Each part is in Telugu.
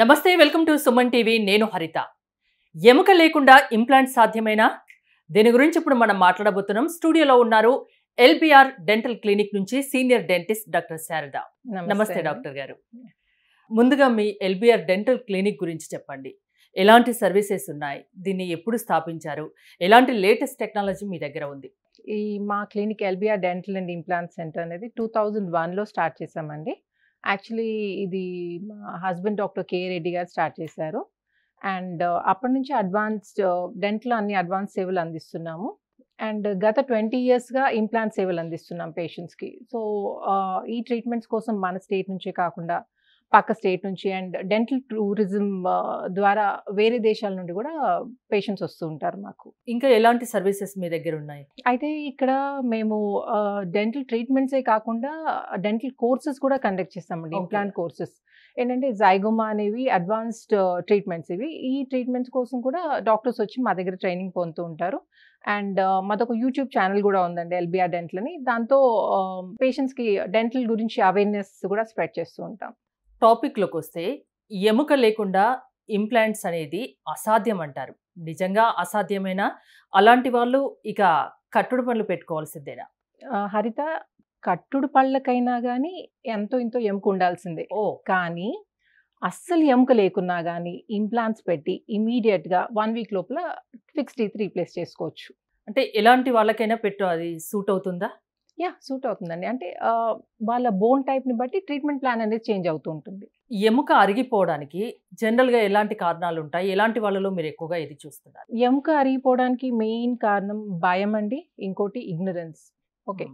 నమస్తే వెల్కమ్ టు సుమన్ టీవీ నేను హరిత ఎముక లేకుండా ఇంప్లాంట్ సాధ్యమేనా దీని గురించి ఇప్పుడు మనం మాట్లాడబోతున్నాం స్టూడియోలో ఉన్నారు ఎల్బిఆర్ డెంటల్ క్లినిక్ నుంచి సీనియర్ డెంటిస్ట్ డాక్టర్ శారద నమస్తే డాక్టర్ గారు ముందుగా మీ ఎల్బిఆర్ డెంటల్ క్లినిక్ గురించి చెప్పండి ఎలాంటి సర్వీసెస్ ఉన్నాయి దీన్ని ఎప్పుడు స్థాపించారు ఎలాంటి లేటెస్ట్ టెక్నాలజీ మీ దగ్గర ఉంది ఈ మా clinic LBR dental and implant center అనేది టూ థౌజండ్ వన్లో స్టార్ట్ చేసామండి యాక్చువల్లీ ఇది మా హస్బెండ్ డాక్టర్ కే రెడ్డి గారు స్టార్ట్ చేశారు అండ్ అప్పటి నుంచి అడ్వాన్స్డ్ డెంట్లో అన్ని అడ్వాన్స్ సేవలు అందిస్తున్నాము అండ్ గత ట్వంటీ ఇయర్స్గా ఇంప్లాంట్ సేవలు అందిస్తున్నాం పేషెంట్స్కి సో ఈ ట్రీట్మెంట్స్ కోసం మన స్టేట్ నుంచే కాకుండా పక్క స్టేట్ నుంచి అండ్ డెంటల్ టూరిజం ద్వారా వేరే దేశాల నుండి కూడా పేషెంట్స్ వస్తూ ఉంటారు మాకు ఇంకా ఎలాంటి సర్వీసెస్ మీ దగ్గర ఉన్నాయి అయితే ఇక్కడ మేము డెంటల్ ట్రీట్మెంట్సే కాకుండా డెంటల్ కోర్సెస్ కూడా కండక్ట్ చేస్తామండి ఇంప్లాంట్ కోర్సెస్ ఏంటంటే జైగోమా అనేవి అడ్వాన్స్డ్ ట్రీట్మెంట్స్ ఇవి ఈ ట్రీట్మెంట్స్ కోసం కూడా డాక్టర్స్ వచ్చి మా దగ్గర ట్రైనింగ్ పొందుతూ ఉంటారు అండ్ మాదొక యూట్యూబ్ ఛానల్ కూడా ఉందండి ఎల్బిఆర్ డెంటల్ అని దాంతో పేషెంట్స్కి డెంటల్ గురించి అవేర్నెస్ కూడా స్ప్రెడ్ చేస్తూ ఉంటాం టాపిక్లోకి వస్తే ఎముక లేకుండా ఇంప్లాంట్స్ అనేది అసాధ్యం అంటారు నిజంగా అసాధ్యమైన అలాంటి వాళ్ళు ఇక కట్టుడు పనులు పెట్టుకోవాల్సిందేనా హరిత కట్టుడు పళ్ళకైనా కానీ ఎంతో ఇంతో ఎముక ఉండాల్సిందే ఓ కానీ అస్సలు ఎముక లేకున్నా కానీ ఇంప్లాంట్స్ పెట్టి ఇమీడియట్గా వన్ వీక్ లోపల ఫిక్స్ టీత్ రీప్లేస్ చేసుకోవచ్చు అంటే ఎలాంటి వాళ్ళకైనా పెట్టు అది సూట్ అవుతుందా యా సూట్ అవుతుందండి అంటే వాళ్ళ బోన్ టైప్ని బట్టి ట్రీట్మెంట్ ప్లాన్ అనేది చేంజ్ అవుతూ ఉంటుంది ఎముక అరిగిపోవడానికి జనరల్గా ఎలాంటి కారణాలు ఉంటాయి ఎలాంటి వాళ్ళలో మీరు ఎక్కువగా ఇది చూస్తున్నారు ఎముక అరిగిపోవడానికి మెయిన్ కారణం భయం అండి ఇంకోటి ఇగ్నరెన్స్ hmm. ఓకే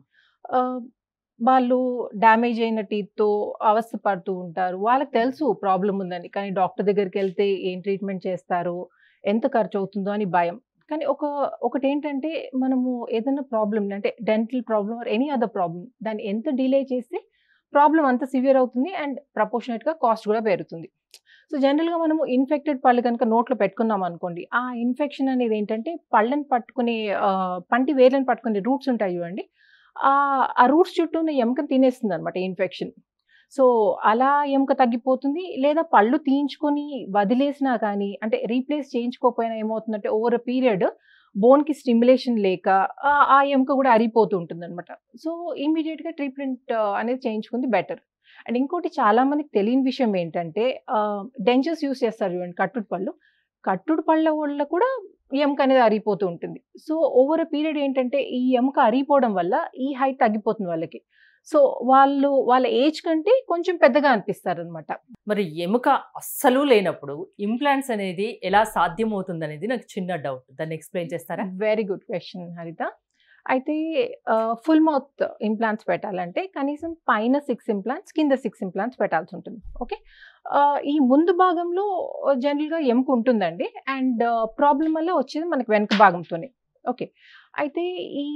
వాళ్ళు డ్యామేజ్ అయిన టీత్తో అవస్థ పడుతూ ఉంటారు వాళ్ళకి hmm. తెలుసు ప్రాబ్లం ఉందండి కానీ డాక్టర్ దగ్గరికి వెళ్తే ఏం ట్రీట్మెంట్ చేస్తారు ఎంత ఖర్చు అవుతుందో అని భయం కానీ ఒక ఒకటి ఏంటంటే మనము ఏదైనా ప్రాబ్లమ్ అంటే dental problem or any other problem దాన్ని ఎంత డిలే చేస్తే ప్రాబ్లం అంత సివియర్ అవుతుంది అండ్ ప్రపోర్షనేట్గా కాస్ట్ కూడా పెరుగుతుంది సో జనరల్గా మనము ఇన్ఫెక్టెడ్ పళ్ళు కనుక నోట్లో పెట్టుకున్నాం అనుకోండి ఆ ఇన్ఫెక్షన్ అనేది ఏంటంటే పళ్ళని పట్టుకునే పంటి వేర్లను పట్టుకునే రూట్స్ ఉంటాయి చూడండి ఆ రూట్స్ చుట్టూ ఎముకను తినేస్తుంది అనమాట ఇన్ఫెక్షన్ సో అలా ఎముక తగ్గిపోతుంది లేదా పళ్ళు తీయించుకొని వదిలేసినా కానీ అంటే రీప్లేస్ చేయించుకోకపోయినా ఏమవుతుందంటే ఓవర్ అ పీరియడ్ బోన్కి స్టిమ్యులేషన్ లేక ఆ ఎముక కూడా అరిగిపోతూ ఉంటుంది అనమాట సో ఇమీడియట్గా ట్రీట్మెంట్ అనేది చేయించుకుంది బెటర్ అండ్ ఇంకోటి చాలామందికి తెలియని విషయం ఏంటంటే డెంజర్స్ యూస్ చేస్తారు చూడండి కట్టుడు పళ్ళు కట్టుడు పళ్ళ వల్ల కూడా ఎముక అనేది అరిగిపోతూ ఉంటుంది సో ఓవర్ అ పీరియడ్ ఏంటంటే ఈ ఎముక అరిగిపోవడం వల్ల ఈ హైట్ తగ్గిపోతుంది వాళ్ళకి సో వాళ్ళు వాళ్ళ ఏజ్ కంటే కొంచెం పెద్దగా అనిపిస్తారు అనమాట మరి ఎముక అస్సలు లేనప్పుడు ఇంప్లాంట్స్ అనేది ఎలా సాధ్యమవుతుంది అనేది నాకు చిన్న డౌట్ దాన్ని ఎక్స్ప్లెయిన్ చేస్తారా వెరీ గుడ్ క్వశ్చన్ హరిత అయితే ఫుల్ మౌత్ ఇంప్లాంట్స్ పెట్టాలంటే కనీసం పైన సిక్స్ ఇంప్లాంట్స్ కింద సిక్స్ ఇంప్లాంట్స్ పెట్టాల్సి ఉంటుంది ఓకే ఈ ముందు భాగంలో జనరల్గా ఎముక ఉంటుందండి అండ్ ప్రాబ్లం వల్ల వచ్చేది మనకు వెనక భాగంతోనే ఓకే అయితే ఈ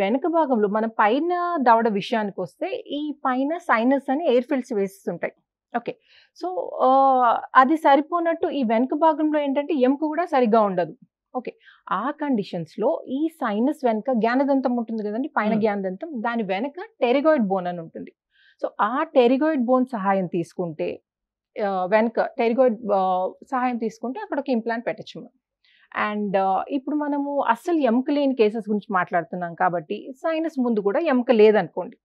వెనక భాగంలో మన పైన దవడ విషయానికి వస్తే ఈ పైన సైనస్ అని ఎయిర్ ఫిల్స్ వేస్తుంటాయి ఓకే సో అది సరిపోనట్టు ఈ వెనక భాగంలో ఏంటంటే ఎముక కూడా సరిగ్గా ఉండదు ఓకే ఆ కండిషన్స్లో ఈ సైనస్ వెనక జ్ఞానదంతం ఉంటుంది కదండి పైన జ్ఞానదంతం దాని వెనక టెరిగాయిడ్ బోన్ అని ఉంటుంది సో ఆ టెరిగాయిడ్ బోన్ సహాయం తీసుకుంటే వెనక టెరిగాయిడ్ సహాయం తీసుకుంటే అక్కడ ఒక ఇంప్లాంట్ పెట్టచ్చు మనం అండ్ ఇప్పుడు మనము అస్సలు ఎముక లేని కేసెస్ గురించి మాట్లాడుతున్నాం కాబట్టి సైనస్ ముందు కూడా ఎముక లేదనుకోండి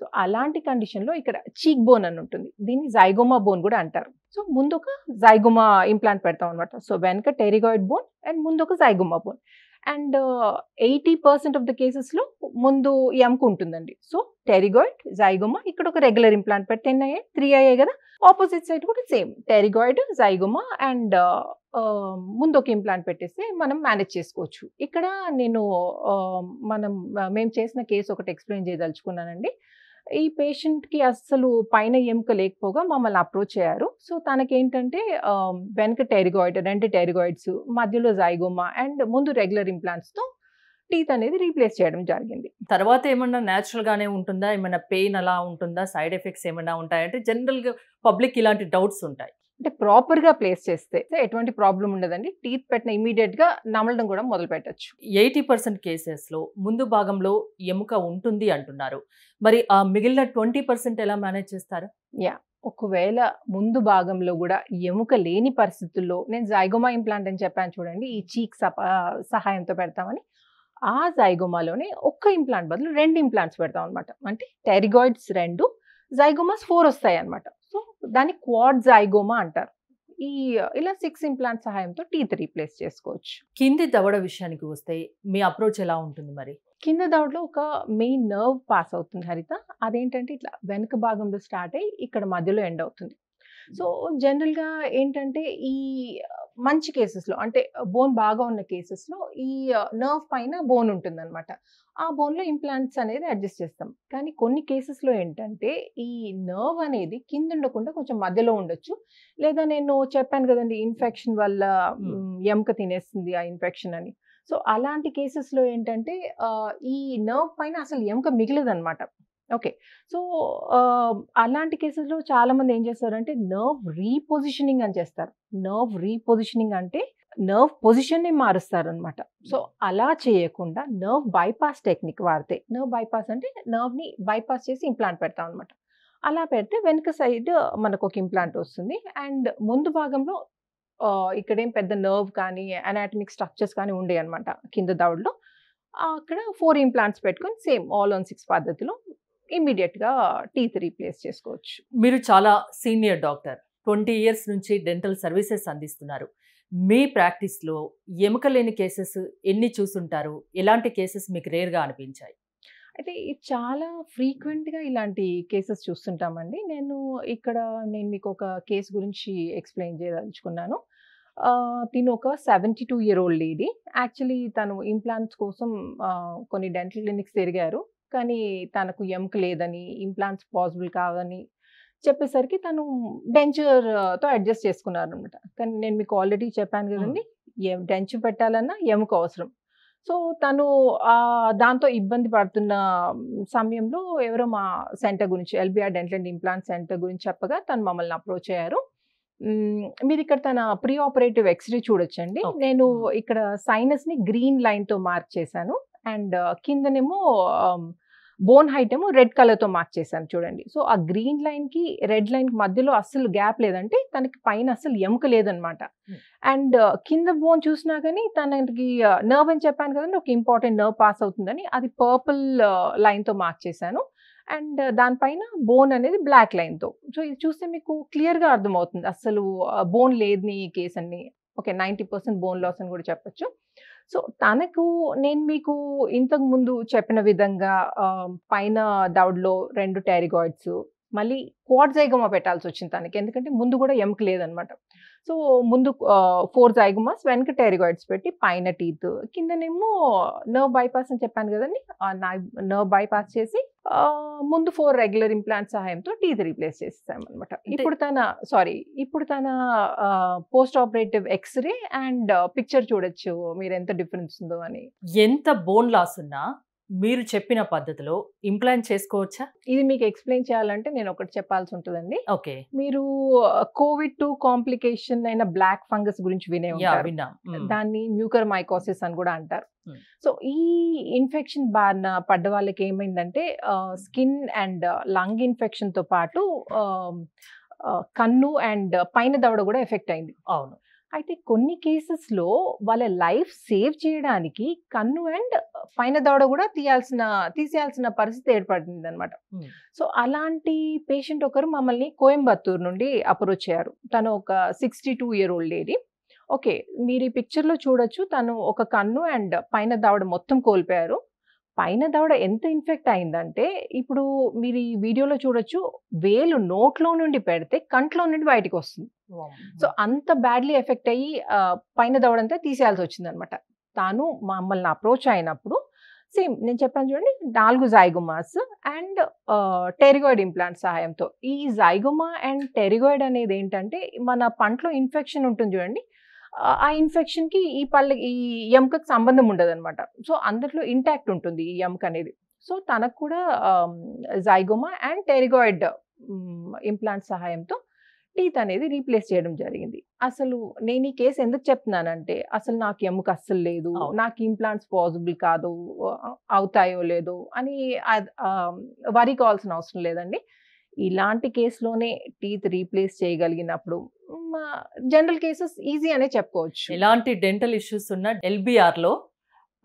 సో అలాంటి కండిషన్లో ఇక్కడ చీక్ బోన్ అని ఉంటుంది దీన్ని జైగోమా బోన్ కూడా అంటారు సో ముందు ఒక జైగోమా ఇంప్లాంట్ పెడతాం అనమాట సో వెనక టెరిగాయిడ్ బోన్ అండ్ ముందు ఒక zygoma bone and eighty percent of the కేసెస్లో ముందు ఎంకు ఉంటుందండి సో టెరిగాయిడ్ జైగోమా ఇక్కడ ఒక రెగ్యులర్ ఇంప్లాంట్ పెడితే త్రీ అయ్యాయి కదా ఆపోజిట్ సైడ్ కూడా సేమ్ టెరిగాయిడ్ జైగోమా అండ్ ముందు ఒక ఇంప్లాంట్ పెట్టేస్తే మనం మేనేజ్ చేసుకోవచ్చు ఇక్కడ నేను మనం మేము చేసిన కేసు ఒకటి ఎక్స్ప్లెయిన్ చేయదలుచుకున్నానండి ఈ పేషెంట్కి అస్సలు పైన ఎముక లేకపోగా మమ్మల్ని అప్రోచ్ అయ్యారు సో తనకేంటంటే వెనక టెరిగాయిడ్ రెండు టెరిగాయిడ్స్ మధ్యలో జైగోమా అండ్ ముందు రెగ్యులర్ ఇంప్లాంట్స్తో టీత్ అనేది రీప్లేస్ చేయడం జరిగింది తర్వాత ఏమన్నా న్యాచురల్గానే ఉంటుందా ఏమైనా పెయిన్ అలా ఉంటుందా సైడ్ ఎఫెక్ట్స్ ఏమైనా ఉంటాయంటే జనరల్గా పబ్లిక్ ఇలాంటి డౌట్స్ ఉంటాయి అంటే ప్రాపర్గా ప్లేస్ చేస్తే ఎటువంటి ప్రాబ్లం ఉండదండి టీత్ పెట్టిన ఇమీడియట్గా నమలడం కూడా మొదలు పెట్టచ్చు ఎయిటీ పర్సెంట్ కేసెస్లో ముందు భాగంలో ఎముక ఉంటుంది అంటున్నారు మరి ఆ మిగిలిన ట్వంటీ పర్సెంట్ ఎలా మేనేజ్ చేస్తారు యా ఒకవేళ ముందు భాగంలో కూడా ఎముక లేని పరిస్థితుల్లో నేను జైగోమా ఇంప్లాంట్ అని చెప్పాను చూడండి ఈ చీక్ సహాయంతో పెడతామని ఆ జైగోమాలోనే ఒక్క ఇంప్లాంట్ బదులు రెండు ఇంప్లాంట్స్ పెడతాం అనమాట అంటే టెరిగాయిడ్స్ రెండు జైగోమాస్ ఫోర్ వస్తాయి అనమాట సో దాన్ని క్వాడ్ ఐగోమా అంటారు ఈ ఇలా సిక్స్ ఇంప్లాంట్ సహాయంతో టీత్ రీప్లేస్ చేసుకోవచ్చు కింది దవడ విషయానికి వస్తే మీ అప్రోచ్ ఎలా ఉంటుంది మరి కింద దవడలో ఒక మెయిన్ నర్వ్ పాస్ అవుతుంది హరిత అదేంటంటే ఇట్లా వెనుక భాగంలో స్టార్ట్ అయ్యి ఇక్కడ మధ్యలో ఎండ్ అవుతుంది సో జనరల్గా ఏంటంటే ఈ మంచి కేసెస్లో అంటే బోన్ బాగా ఉన్న కేసెస్లో ఈ నర్వ్ పైన బోన్ ఉంటుందన్నమాట ఆ బోన్లో ఇంప్లాంట్స్ అనేది అడ్జస్ట్ చేస్తాం కానీ కొన్ని కేసెస్లో ఏంటంటే ఈ నర్వ్ అనేది కింద ఉండకుండా కొంచెం మధ్యలో ఉండొచ్చు లేదా నేను చెప్పాను కదండి ఇన్ఫెక్షన్ వల్ల ఎముక తినేస్తుంది ఆ ఇన్ఫెక్షన్ అని సో అలాంటి కేసెస్లో ఏంటంటే ఈ నర్వ్ పైన అసలు ఎంక మిగిలిదనమాట ఓకే సో అలాంటి కేసెస్లో చాలామంది ఏం చేస్తారంటే నర్వ్ రీపొజిషనింగ్ అని చేస్తారు నర్వ్ రీపొజిషనింగ్ అంటే నర్వ్ పొజిషన్ని అనమాట సో అలా చేయకుండా నర్వ్ బైపాస్ టెక్నిక్ వాడితే నర్వ్ బైపాస్ అంటే నర్వ్ని బైపాస్ చేసి ఇంప్లాంట్ పెడతాం అనమాట అలా పెడితే వెనుక సైడ్ మనకు ఒక ఇంప్లాంట్ వస్తుంది అండ్ ముందు భాగంలో ఇక్కడేం పెద్ద నర్వ్ కానీ అనాటమిక్ స్ట్రక్చర్స్ కానీ ఉండేవి అనమాట కింద దౌడ్లో అక్కడ ఫోర్ ఇంప్లాంట్స్ పెట్టుకొని సేమ్ ఆల్ ఆన్ సిక్స్ పద్ధతిలో ఇమీడియట్గా టీత్ రీప్లేస్ చేసుకోవచ్చు మీరు చాలా సీనియర్ డాక్టర్ ట్వంటీ ఇయర్స్ నుంచి డెంటల్ సర్వీసెస్ అందిస్తున్నారు మీ ప్రాక్టీస్లో ఎముక లేని కేసెస్ ఎన్ని చూసుంటారు ఎలాంటి కేసెస్ మీకు రేర్గా అనిపించాయి అయితే చాలా ఫ్రీక్వెంట్గా ఇలాంటి కేసెస్ చూస్తుంటామండి నేను ఇక్కడ నేను మీకు ఒక కేసు గురించి ఎక్స్ప్లెయిన్ చేయదలుచుకున్నాను తిను ఒక seventy two year old lady actually తను ఇంప్లాంట్స్ కోసం కొన్ని డెంటల్ క్లినిక్స్ తిరిగారు కానీ తనకు ఎముక లేదని ఇంప్లాంట్స్ పాసిబుల్ కావని చెప్పేసరికి తను డెంచర్తో అడ్జస్ట్ చేసుకున్నారు అనమాట కానీ నేను మీకు ఆల్రెడీ చెప్పాను కదండి డెంచర్ పెట్టాలన్నా ఎముక అవసరం సో తను దాంతో ఇబ్బంది పడుతున్న సమయంలో ఎవరో మా సెంటర్ గురించి ఎల్బిఆర్ డెంటల్ ఇంప్లాంట్ సెంటర్ గురించి చెప్పగా తను మమ్మల్ని అప్రోచ్ అయ్యారు మీరు ఇక్కడ తన ప్రీ ఆపరేటివ్ ఎక్స్రే చూడొచ్చండి నేను ఇక్కడ సైనస్ని గ్రీన్ లైన్తో మార్క్ చేశాను అండ్ కిందనేమో బోన్ హైట్ ఏమో రెడ్ కలర్తో మార్క్ చేశాను చూడండి సో ఆ గ్రీన్ లైన్కి రెడ్ లైన్కి మధ్యలో అస్సలు గ్యాప్ లేదంటే తనకి పైన అస్సలు ఎముక లేదనమాట అండ్ కింద బోన్ చూసినా కానీ తనకి నర్వ్ అని చెప్పాను కదండి ఒక ఇంపార్టెంట్ నర్వ్ పాస్ అవుతుందని అది పర్పుల్ లైన్తో మార్క్ చేశాను అండ్ దానిపైన బోన్ అనేది బ్లాక్ లైన్తో సో ఇది చూస్తే మీకు క్లియర్గా అర్థమవుతుంది అసలు బోన్ లేదని కేసు అన్ని okay ninety percent bone loss అని కూడా చెప్పచ్చు సో తనకు నేను మీకు ఇంతకు ముందు చెప్పిన విధంగా పైన దౌడ్లో రెండు టారిగాయిడ్స్ మళ్ళీ కోట్ జైగమా పెట్టాల్సి వచ్చింది తనకి ఎందుకంటే ముందు కూడా ఎముక లేదనమాట సో ముందు ఫోర్ జైగుమాస్ వెనక టెరిగాయిడ్స్ పెట్టి పైన టీత్ కిందనేమో నర్వ్ బైపాస్ అని చెప్పాను కదండి నర్వ్ బైపాస్ చేసి ముందు ఫోర్ రెగ్యులర్ ఇంప్లాంట్ సహాయంతో టీత్ రీప్లేస్ చేస్తామన్నమాట ఇప్పుడు తన సారీ ఇప్పుడు తన post operative X-ray and picture చూడొచ్చు మీరు ఎంత డిఫరెన్స్ ఉందో అని ఎంత బోన్ లాస్ ఉన్నా మీరు చెప్పిన పద్ధతిలో ఇంప్లాంట్ చేసుకోవచ్చా ఇది మీకు ఎక్స్ప్లెయిన్ చేయాలంటే నేను ఒకటి చెప్పాల్సి ఉంటుందండి ఓకే మీరు కోవిడ్ టూ కాంప్లికేషన్ అయిన బ్లాక్ ఫంగస్ గురించి వినే విన్నా దాన్ని మ్యూకర్ మైకోసిస్ అని కూడా అంటారు సో ఈ ఇన్ఫెక్షన్ బారిన పడ్డ వాళ్ళకి ఏమైందంటే స్కిన్ అండ్ లంగ్ ఇన్ఫెక్షన్తో పాటు కన్ను అండ్ పైన దవడ కూడా ఎఫెక్ట్ అయింది అవును అయితే కొన్ని కేసెస్లో వాళ్ళ లైఫ్ సేవ్ చేయడానికి కన్ను అండ్ పైన దవడ కూడా తీయాల్సిన తీసేయాల్సిన పరిస్థితి ఏర్పడింది అనమాట సో అలాంటి పేషెంట్ ఒకరు మమ్మల్ని కోయంబత్తూరు నుండి అప్రోచ్ అయ్యారు తను ఒక sixty two year old lady okay మీరు ఈ పిక్చర్లో చూడొచ్చు తను ఒక కన్ను అండ్ పైన దవడ మొత్తం కోల్పోయారు పైన దవడ ఎంత ఇన్ఫెక్ట్ అయిందంటే ఇప్పుడు మీరు ఈ వీడియోలో చూడొచ్చు వేలు నోట్లో నుండి పెడితే కంట్లో నుండి బయటకు వస్తుంది సో అంత బ్యాడ్లీ ఎఫెక్ట్ అయ్యి పైన దవడంతో తీసేయాల్సి వచ్చింది అనమాట తాను మమ్మల్ని అప్రోచ్ అయినప్పుడు సేమ్ నేను చెప్పాను చూడండి నాలుగు జైగుమాస్ అండ్ టెరిగోయిడ్ ఇంప్లాంట్ సహాయంతో ఈ జైగుమా అండ్ టెరిగోయిడ్ అనేది ఏంటంటే మన పంటలో ఇన్ఫెక్షన్ ఉంటుంది చూడండి ఆ ఇన్ఫెక్షన్కి ఈ పల్లె ఈ ఎముకకు సంబంధం ఉండదు అనమాట సో అందరిలో ఇంటాక్ట్ ఉంటుంది ఈ ఎముక అనేది సో తనకు కూడా జైగోమా అండ్ టెరిగోయిడ్ ఇంప్లాంట్ సహాయంతో టీత్ అనేది రీప్లేస్ చేయడం జరిగింది అసలు నేను ఈ కేసు ఎందుకు చెప్తున్నానంటే అసలు నాకు ఎముక అస్సలు లేదు నాకు ఇంప్లాంట్స్ పాసిబుల్ కాదు అవుతాయో లేదో అని వరి కావాల్సిన అవసరం లేదండి ఇలాంటి కేసులోనే టీత్ రీప్లేస్ చేయగలిగినప్పుడు జనరల్ కేసెస్ ఈజీ అనే చెప్పుకోవచ్చు ఇలాంటి డెంటల్ ఇష్యూస్ ఉన్న ఎల్బిఆర్లో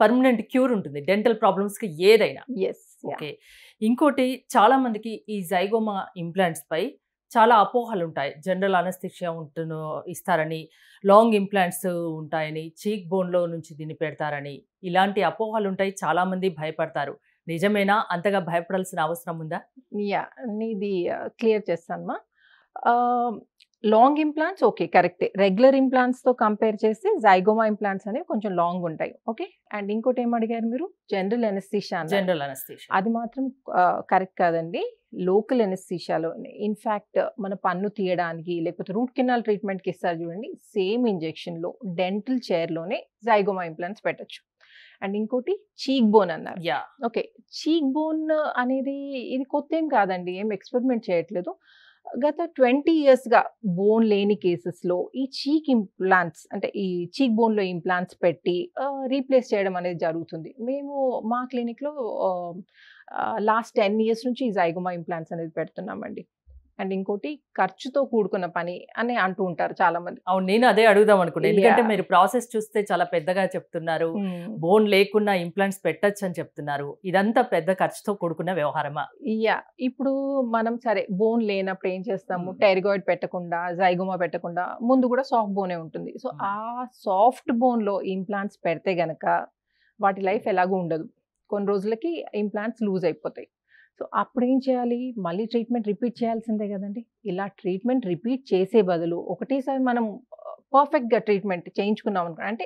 పర్మనెంట్ క్యూర్ ఉంటుంది డెంటల్ ప్రాబ్లమ్స్కి ఏదైనా ఎస్ ఓకే ఇంకోటి చాలామందికి ఈ జైగోమా ఇంప్లాంట్స్ పై చాలా అపోహలు ఉంటాయి జనరల్ అనస్థిక్ష ఉంటును ఇస్తారని లాంగ్ ఇంప్లాంట్స్ ఉంటాయని చీక్ బోన్లో నుంచి దీన్ని పెడతారని ఇలాంటి అపోహలు ఉంటాయి చాలామంది భయపడతారు నిజమేనా అంతగా భయపడాల్సిన అవసరం ఉందా యా నీది క్లియర్ చేస్తానమ్మా లాంగ్ ఇంప్లాంట్స్ ఓకే కరెక్టే రెగ్యులర్ ఇంప్లాంట్స్తో కంపేర్ చేస్తే జైగోమా ఇంప్లాంట్స్ అనేవి కొంచెం లాంగ్ ఉంటాయి ఓకే అండ్ ఇంకోటి ఏం అడిగారు మీరు జనరల్ ఎనస్థిషియా జనరల్ ఎనస్థీషియా అది మాత్రం కరెక్ట్ కాదండి లోకల్ ఎనస్థీషియాలో ఇన్ఫ్యాక్ట్ మన పన్ను తీయడానికి లేకపోతే రూట్ కెనాల్ ట్రీట్మెంట్కి ఇస్తారు చూడండి సేమ్ ఇంజెక్షన్లో డెంటల్ చైర్లోనే జైగోమా ఇంప్లాంట్స్ పెట్టచ్చు అండ్ ఇంకోటి చీక్ బోన్ అన్నారు యా ఓకే చీక్ బోన్ అనేది ఇది కొత్త ఏం కాదండి ఏం ఎక్స్పెరిమెంట్ చేయట్లేదు గత ట్వంటీ ఇయర్స్గా బోన్ లేని కేసెస్లో ఈ చీక్ ఇంప్లాంట్స్ అంటే ఈ చీక్ బోన్లో ఇంప్లాంట్స్ పెట్టి రీప్లేస్ చేయడం అనేది జరుగుతుంది మేము మా క్లినిక్లో లాస్ట్ టెన్ ఇయర్స్ నుంచి ఈ జైగుమా ఇంప్లాంట్స్ అనేది పెడుతున్నామండి అండ్ ఇంకోటి ఖర్చుతో కూడుకున్న పని అని అంటూ ఉంటారు చాలా మంది అవును నేను అదే అడుగుదాం అనుకున్నాను ఎందుకంటే మీరు ప్రాసెస్ చూస్తే చాలా పెద్దగా చెప్తున్నారు బోన్ లేకుండా ఇంప్లాంట్స్ పెట్టచ్చు అని చెప్తున్నారు ఇదంతా పెద్ద ఖర్చుతో కూడుకున్న వ్యవహారమా ఇయ్యా ఇప్పుడు మనం సరే బోన్ లేనప్పుడు ఏం చేస్తాము టైరిగాయిడ్ పెట్టకుండా జైగుమా పెట్టకుండా ముందు కూడా సాఫ్ట్ బోనే ఉంటుంది సో ఆ సాఫ్ట్ బోన్ లో ఇంప్లాంట్స్ పెడితే గనక వాటి లైఫ్ ఎలాగూ ఉండదు కొన్ని రోజులకి ఇంప్లాంట్స్ లూజ్ అయిపోతాయి సో అప్పుడు ఏం చేయాలి మళ్ళీ ట్రీట్మెంట్ రిపీట్ చేయాల్సిందే కదండి ఇలా ట్రీట్మెంట్ రిపీట్ చేసే బదులు ఒకటేసారి మనం పర్ఫెక్ట్గా ట్రీట్మెంట్ చేయించుకున్నాం అనుకోండి అంటే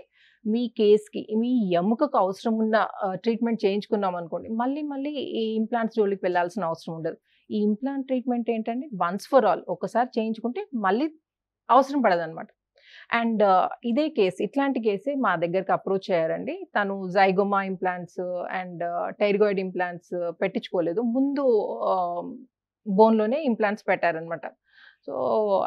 మీ కేస్కి మీ ఎముకకు అవసరం ఉన్న ట్రీట్మెంట్ చేయించుకున్నాం అనుకోండి మళ్ళీ మళ్ళీ ఈ ఇంప్లాంట్స్ జోలికి వెళ్ళాల్సిన అవసరం ఉండదు ఈ ఇంప్లాంట్ ట్రీట్మెంట్ ఏంటంటే వన్స్ ఫర్ ఆల్ ఒకసారి చేయించుకుంటే మళ్ళీ అవసరం పడదనమాట అండ్ ఇదే కేసు ఇట్లాంటి కేసే మా దగ్గరికి అప్రోచ్ అయ్యారండి తను zygoma implants and pterygoid implants పెట్టించుకోలేదు ముందు బోన్లోనే ఇంప్లాంట్స్ పెట్టారనమాట సో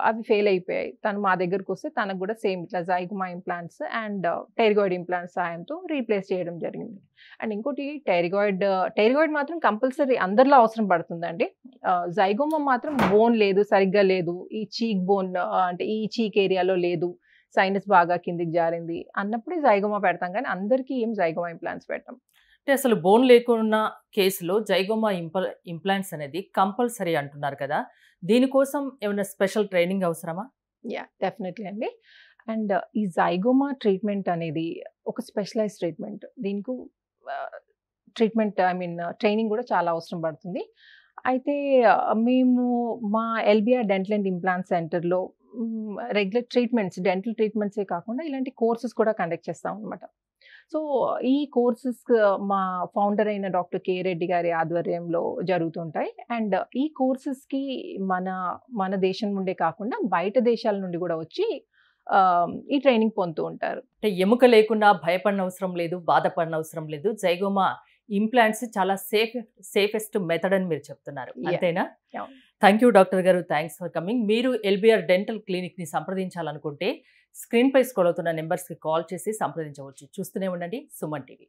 అవి ఫెయిల్ అయిపోయాయి తను మా దగ్గరకు వస్తే తనకు కూడా సేమ్ ఇట్లా zygoma implants and pterygoid implants సాయంతో రీప్లేస్ చేయడం జరిగింది అండ్ ఇంకోటి టైరిగాయిడ్ టైరిగాయిడ్ మాత్రం కంపల్సరీ అందరిలో అవసరం పడుతుందండి జైగోమా మాత్రం బోన్ లేదు సరిగ్గా లేదు ఈ చీక్ బోన్ అంటే ఈ చీక్ ఏరియాలో లేదు సైనస్ బాగా కిందికి జారింది అన్నప్పుడే జైగోమా పెడతాం కానీ అందరికీ ఏం జైగోమా ఇంప్లాంట్స్ పెడతాం అంటే అసలు బోన్ లేకున్న కేసులో జైగోమా ఇంప ఇంప్లాంట్స్ అనేది కంపల్సరీ అంటున్నారు కదా దీనికోసం ఏమైనా స్పెషల్ ట్రైనింగ్ అవసరమా యా డెఫినెట్లీ అండి అండ్ ఈ జైగోమా ట్రీట్మెంట్ అనేది ఒక స్పెషలైజ్ ట్రీట్మెంట్ దీనికి ట్రీట్మెంట్ ఐ మీన్ ట్రైనింగ్ కూడా చాలా అవసరం పడుతుంది అయితే మేము మా ఎల్బిఆర్ డెంటల్ అండ్ ఇంప్లాంట్ సెంటర్లో రెగ్యులర్ ట్రీట్మెంట్స్ డెంటల్ ట్రీట్మెంట్సే కాకుండా ఇలాంటి కోర్సెస్ కూడా కండక్ట్ చేస్తాం అనమాట సో ఈ కోర్సెస్ మా ఫౌండర్ అయిన డాక్టర్ కే రెడ్డి గారి ఆధ్వర్యంలో జరుగుతుంటాయి అండ్ ఈ కోర్సెస్కి మన మన దేశం నుండే కాకుండా బయట దేశాల నుండి కూడా వచ్చి ఈ ట్రైనింగ్ పొందుతూ ఉంటారు అంటే ఎముక లేకుండా భయపడిన అవసరం లేదు బాధపడిన అవసరం లేదు జైగోమా ఇంప్లాంట్స్ చాలా సేఫ్ సేఫెస్ట్ మెథడ్ అని మీరు చెప్తున్నారు అంతేనా థ్యాంక్ యూ డాక్టర్ గారు థ్యాంక్స్ ఫర్ కమింగ్ మీరు ఎల్బిఆర్ డెంటల్ క్లినిక్ని సంప్రదించాలనుకుంటే స్క్రీన్పై స్కోల్ అవుతున్న నెంబర్స్కి కాల్ చేసి సంప్రదించవచ్చు చూస్తూనే ఉండండి సుమన్ టీవీ